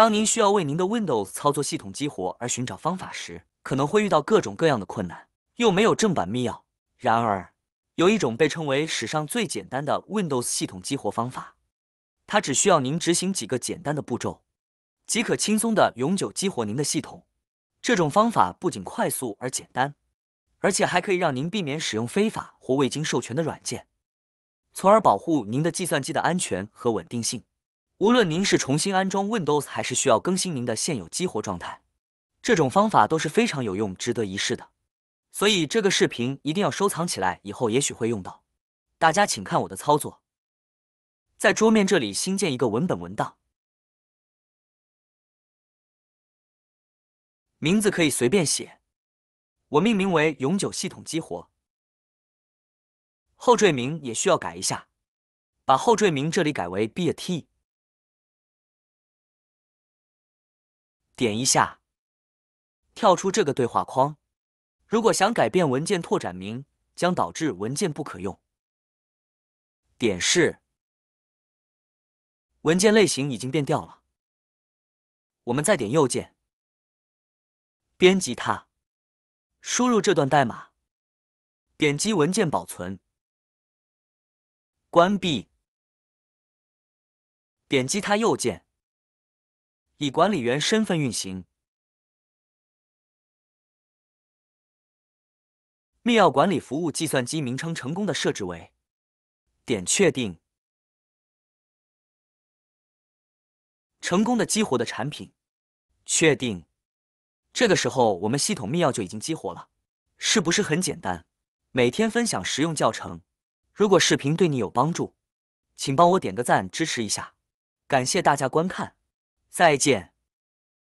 当您需要为您的 Windows 操作系统激活而寻找方法时，可能会遇到各种各样的困难，又没有正版密钥。然而，有一种被称为史上最简单的 Windows 系统激活方法，它只需要您执行几个简单的步骤，即可轻松地永久激活您的系统。这种方法不仅快速而简单，而且还可以让您避免使用非法或未经授权的软件，从而保护您的计算机的安全和稳定性。无论您是重新安装 Windows 还是需要更新您的现有激活状态，这种方法都是非常有用、值得一试的。所以这个视频一定要收藏起来，以后也许会用到。大家请看我的操作，在桌面这里新建一个文本文档，名字可以随便写，我命名为“永久系统激活”，后缀名也需要改一下，把后缀名这里改为 .bat。点一下，跳出这个对话框。如果想改变文件拓展名，将导致文件不可用。点是，文件类型已经变掉了。我们再点右键，编辑它，输入这段代码，点击文件保存，关闭，点击它右键。以管理员身份运行，密钥管理服务计算机名称成功的设置为，点确定，成功的激活的产品，确定，这个时候我们系统密钥就已经激活了，是不是很简单？每天分享实用教程，如果视频对你有帮助，请帮我点个赞支持一下，感谢大家观看。再见。